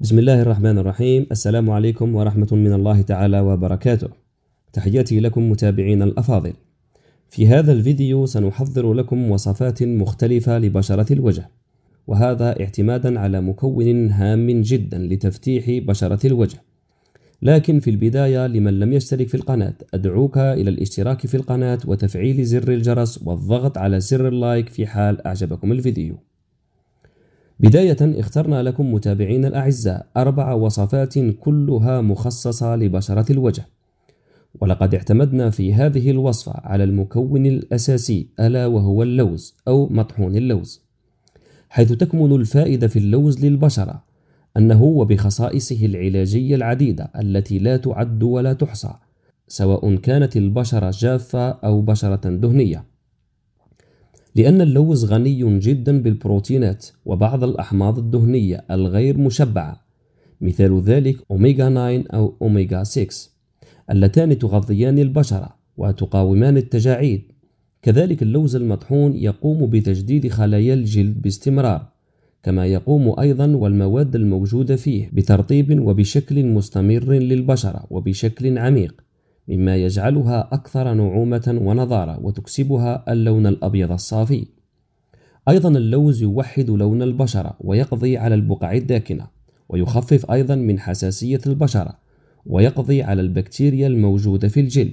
بسم الله الرحمن الرحيم السلام عليكم ورحمة من الله تعالى وبركاته تحياتي لكم متابعين الأفاضل في هذا الفيديو سنحضر لكم وصفات مختلفة لبشرة الوجه وهذا اعتمادا على مكون هام جدا لتفتيح بشرة الوجه لكن في البداية لمن لم يشترك في القناة أدعوك إلى الاشتراك في القناة وتفعيل زر الجرس والضغط على زر اللايك في حال أعجبكم الفيديو بداية اخترنا لكم متابعين الأعزاء أربع وصفات كلها مخصصة لبشرة الوجه ولقد اعتمدنا في هذه الوصفة على المكون الأساسي ألا وهو اللوز أو مطحون اللوز حيث تكمن الفائدة في اللوز للبشرة أنه وبخصائصه العلاجية العديدة التي لا تعد ولا تحصى سواء كانت البشرة جافة أو بشرة دهنية لأن اللوز غني جدا بالبروتينات وبعض الأحماض الدهنية الغير مشبعة مثال ذلك أوميغا 9 أو أوميغا 6 اللتان تغذيان البشرة وتقاومان التجاعيد كذلك اللوز المطحون يقوم بتجديد خلايا الجلد باستمرار كما يقوم أيضا والمواد الموجودة فيه بترطيب وبشكل مستمر للبشرة وبشكل عميق مما يجعلها أكثر نعومة ونضارة وتكسبها اللون الأبيض الصافي. أيضا اللوز يوحد لون البشرة ويقضي على البقع الداكنة، ويخفف أيضا من حساسية البشرة، ويقضي على البكتيريا الموجودة في الجلد،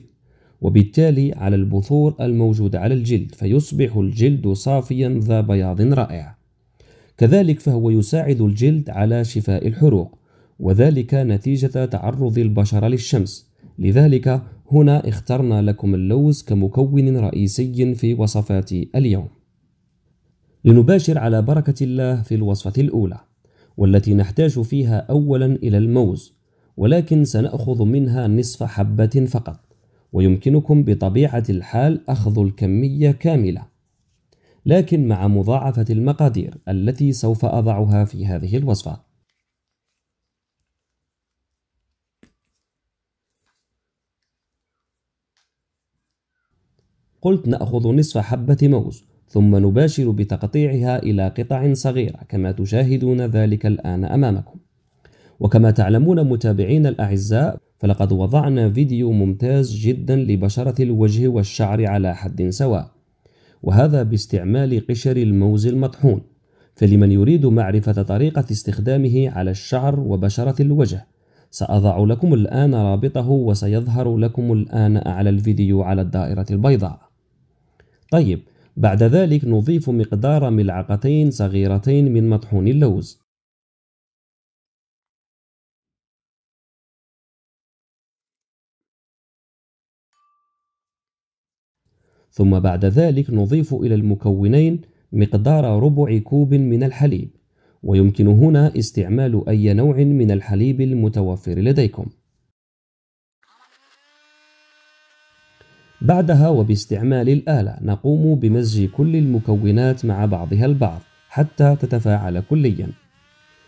وبالتالي على البثور الموجودة على الجلد، فيصبح الجلد صافيا ذا بياض رائع. كذلك فهو يساعد الجلد على شفاء الحروق، وذلك نتيجة تعرض البشرة للشمس. لذلك هنا اخترنا لكم اللوز كمكون رئيسي في وصفات اليوم لنباشر على بركة الله في الوصفة الأولى والتي نحتاج فيها أولا إلى الموز ولكن سنأخذ منها نصف حبة فقط ويمكنكم بطبيعة الحال أخذ الكمية كاملة لكن مع مضاعفة المقادير التي سوف أضعها في هذه الوصفة قلت نأخذ نصف حبة موز ثم نباشر بتقطيعها إلى قطع صغيرة كما تشاهدون ذلك الآن أمامكم وكما تعلمون متابعين الأعزاء فلقد وضعنا فيديو ممتاز جدا لبشرة الوجه والشعر على حد سواء وهذا باستعمال قشر الموز المطحون فلمن يريد معرفة طريقة استخدامه على الشعر وبشرة الوجه سأضع لكم الآن رابطه وسيظهر لكم الآن أعلى الفيديو على الدائرة البيضاء طيب بعد ذلك نضيف مقدار ملعقتين صغيرتين من مطحون اللوز ثم بعد ذلك نضيف إلى المكونين مقدار ربع كوب من الحليب ويمكن هنا استعمال أي نوع من الحليب المتوفر لديكم بعدها وباستعمال الآلة نقوم بمزج كل المكونات مع بعضها البعض حتى تتفاعل كليا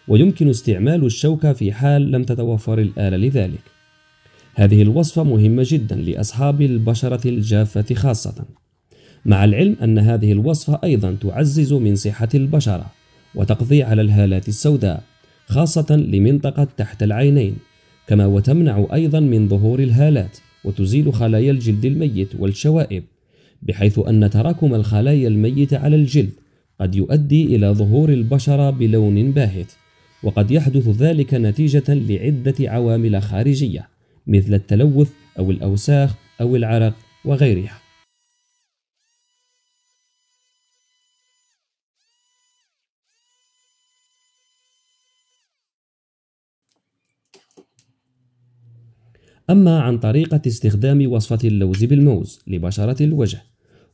ويمكن استعمال الشوكة في حال لم تتوفر الآلة لذلك هذه الوصفة مهمة جدا لأصحاب البشرة الجافة خاصة مع العلم أن هذه الوصفة أيضا تعزز من صحة البشرة وتقضي على الهالات السوداء خاصة لمنطقة تحت العينين كما وتمنع أيضا من ظهور الهالات وتزيل خلايا الجلد الميت والشوائب بحيث أن تراكم الخلايا الميتة على الجلد قد يؤدي إلى ظهور البشرة بلون باهت وقد يحدث ذلك نتيجة لعدة عوامل خارجية مثل التلوث أو الأوساخ أو العرق وغيرها أما عن طريقة استخدام وصفة اللوز بالموز لبشرة الوجه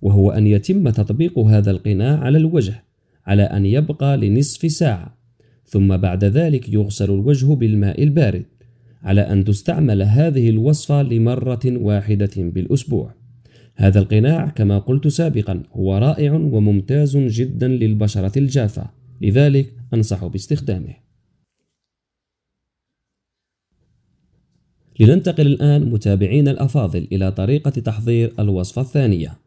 وهو أن يتم تطبيق هذا القناع على الوجه على أن يبقى لنصف ساعة ثم بعد ذلك يغسل الوجه بالماء البارد على أن تستعمل هذه الوصفة لمرة واحدة بالأسبوع هذا القناع كما قلت سابقا هو رائع وممتاز جدا للبشرة الجافة لذلك أنصح باستخدامه لننتقل الآن متابعينا الأفاضل إلى طريقة تحضير الوصفة الثانية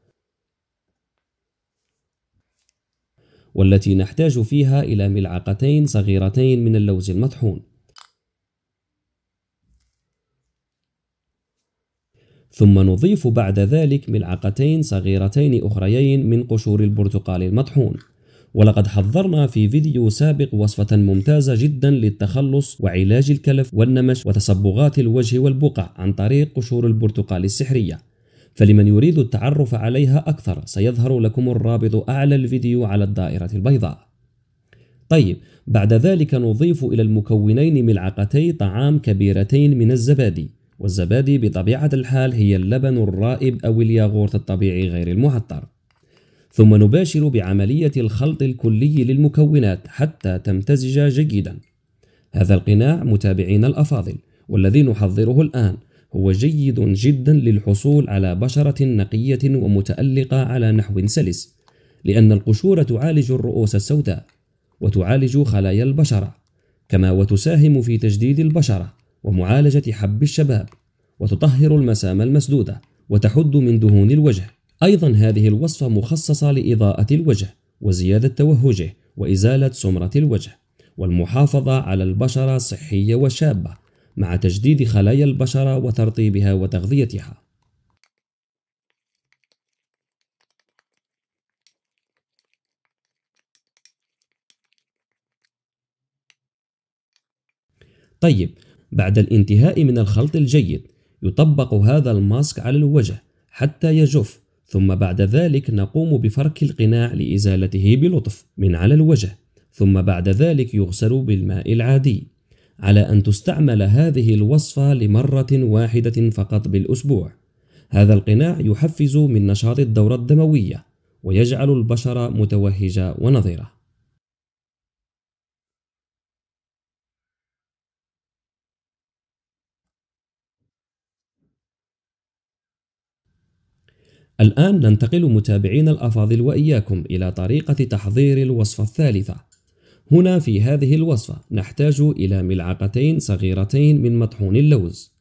والتي نحتاج فيها إلى ملعقتين صغيرتين من اللوز المطحون ثم نضيف بعد ذلك ملعقتين صغيرتين أخريين من قشور البرتقال المطحون ولقد حذرنا في فيديو سابق وصفة ممتازة جدا للتخلص وعلاج الكلف والنمش وتصبغات الوجه والبقع عن طريق قشور البرتقال السحرية فلمن يريد التعرف عليها أكثر سيظهر لكم الرابط أعلى الفيديو على الدائرة البيضاء طيب بعد ذلك نضيف إلى المكونين ملعقتي طعام كبيرتين من الزبادي والزبادي بطبيعة الحال هي اللبن الرائب أو الياغورت الطبيعي غير المعطر ثم نباشر بعملية الخلط الكلي للمكونات حتى تمتزج جيدا هذا القناع متابعين الأفاضل والذي نحضره الآن هو جيد جدا للحصول على بشرة نقية ومتألقة على نحو سلس لأن القشور تعالج الرؤوس السوداء وتعالج خلايا البشرة كما وتساهم في تجديد البشرة ومعالجة حب الشباب وتطهر المسام المسدودة وتحد من دهون الوجه أيضا هذه الوصفة مخصصة لإضاءة الوجه وزيادة توهجه وإزالة سمرة الوجه والمحافظة على البشرة صحية وشابة مع تجديد خلايا البشرة وترطيبها وتغذيتها طيب بعد الانتهاء من الخلط الجيد يطبق هذا الماسك على الوجه حتى يجف ثم بعد ذلك نقوم بفرك القناع لإزالته بلطف من على الوجه ثم بعد ذلك يغسل بالماء العادي على أن تستعمل هذه الوصفة لمرة واحدة فقط بالأسبوع هذا القناع يحفز من نشاط الدورة الدموية ويجعل البشرة متوهجة ونظرة الآن ننتقل متابعين الأفاضل وإياكم إلى طريقة تحضير الوصفة الثالثة هنا في هذه الوصفة نحتاج إلى ملعقتين صغيرتين من مطحون اللوز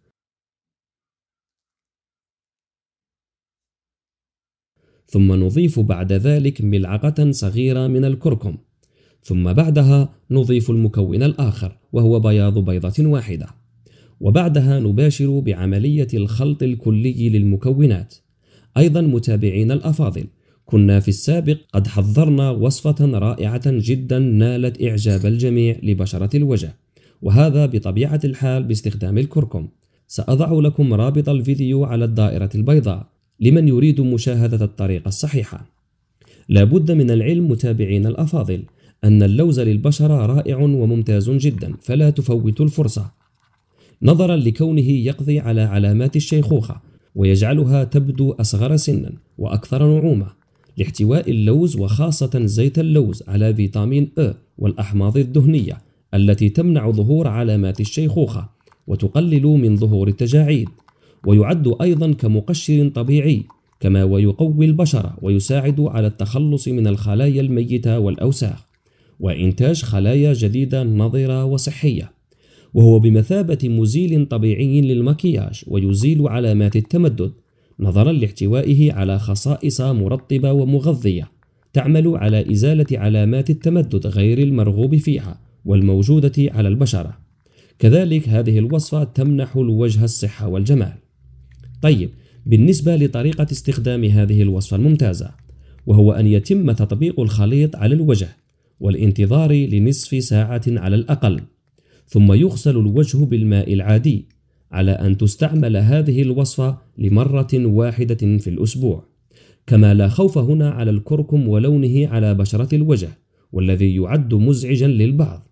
ثم نضيف بعد ذلك ملعقة صغيرة من الكركم ثم بعدها نضيف المكون الآخر وهو بياض بيضة واحدة وبعدها نباشر بعملية الخلط الكلي للمكونات أيضا متابعينا الأفاضل كنا في السابق قد حضرنا وصفة رائعة جدا نالت إعجاب الجميع لبشرة الوجه وهذا بطبيعة الحال باستخدام الكركم سأضع لكم رابط الفيديو على الدائرة البيضاء لمن يريد مشاهدة الطريقة الصحيحة لابد من العلم متابعين الأفاضل أن اللوز للبشرة رائع وممتاز جدا فلا تفوت الفرصة نظرا لكونه يقضي على علامات الشيخوخة ويجعلها تبدو أصغر سنا وأكثر نعومة لاحتواء اللوز وخاصة زيت اللوز على فيتامين أ والأحماض الدهنية التي تمنع ظهور علامات الشيخوخة وتقلل من ظهور التجاعيد ويعد أيضا كمقشر طبيعي كما ويقوي البشرة ويساعد على التخلص من الخلايا الميتة والأوساخ وإنتاج خلايا جديدة نضرة وصحية وهو بمثابة مزيل طبيعي للمكياج ويزيل علامات التمدد نظرا لاحتوائه على خصائص مرطبة ومغذية تعمل على إزالة علامات التمدد غير المرغوب فيها والموجودة على البشرة كذلك هذه الوصفة تمنح الوجه الصحة والجمال طيب بالنسبة لطريقة استخدام هذه الوصفة الممتازة وهو أن يتم تطبيق الخليط على الوجه والانتظار لنصف ساعة على الأقل ثم يغسل الوجه بالماء العادي على أن تستعمل هذه الوصفة لمرة واحدة في الأسبوع كما لا خوف هنا على الكركم ولونه على بشرة الوجه والذي يعد مزعجا للبعض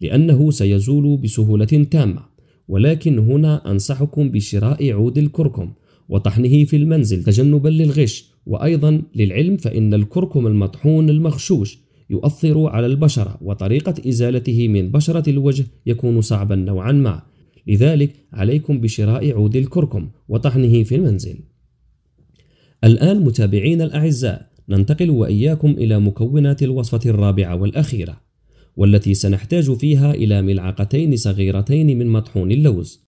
لأنه سيزول بسهولة تامة ولكن هنا أنصحكم بشراء عود الكركم وطحنه في المنزل تجنبا للغش وأيضا للعلم فإن الكركم المطحون المغشوش يؤثر على البشرة وطريقة إزالته من بشرة الوجه يكون صعبا نوعا ما لذلك عليكم بشراء عود الكركم وطحنه في المنزل الآن متابعين الأعزاء ننتقل وإياكم إلى مكونات الوصفة الرابعة والأخيرة والتي سنحتاج فيها إلى ملعقتين صغيرتين من مطحون اللوز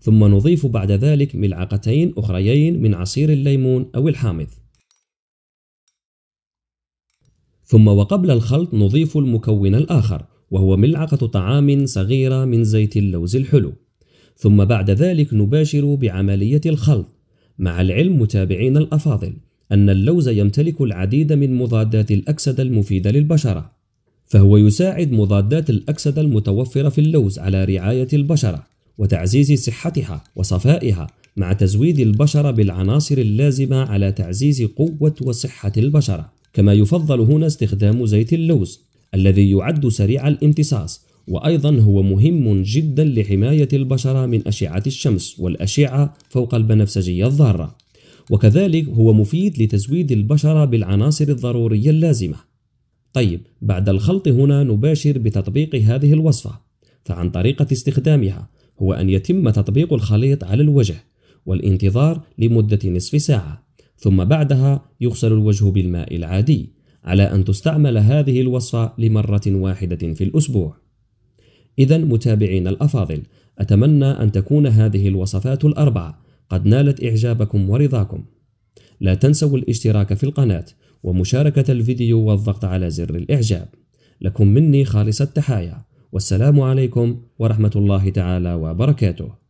ثم نضيف بعد ذلك ملعقتين أخريين من عصير الليمون أو الحامض ثم وقبل الخلط نضيف المكون الآخر وهو ملعقة طعام صغيرة من زيت اللوز الحلو ثم بعد ذلك نباشر بعملية الخلط مع العلم متابعين الأفاضل أن اللوز يمتلك العديد من مضادات الأكسدة المفيدة للبشرة فهو يساعد مضادات الأكسدة المتوفرة في اللوز على رعاية البشرة وتعزيز صحتها وصفائها مع تزويد البشرة بالعناصر اللازمة على تعزيز قوة وصحة البشرة كما يفضل هنا استخدام زيت اللوز الذي يعد سريع الامتصاص وأيضا هو مهم جدا لحماية البشرة من أشعة الشمس والأشعة فوق البنفسجية الضارة وكذلك هو مفيد لتزويد البشرة بالعناصر الضرورية اللازمة طيب بعد الخلط هنا نباشر بتطبيق هذه الوصفة فعن طريقة استخدامها هو أن يتم تطبيق الخليط على الوجه والانتظار لمدة نصف ساعة ثم بعدها يغسل الوجه بالماء العادي على أن تستعمل هذه الوصفة لمرة واحدة في الأسبوع إذا متابعين الأفاضل أتمنى أن تكون هذه الوصفات الأربعة قد نالت إعجابكم ورضاكم لا تنسوا الاشتراك في القناة ومشاركة الفيديو والضغط على زر الإعجاب لكم مني خالص التحايا والسلام عليكم ورحمة الله تعالى وبركاته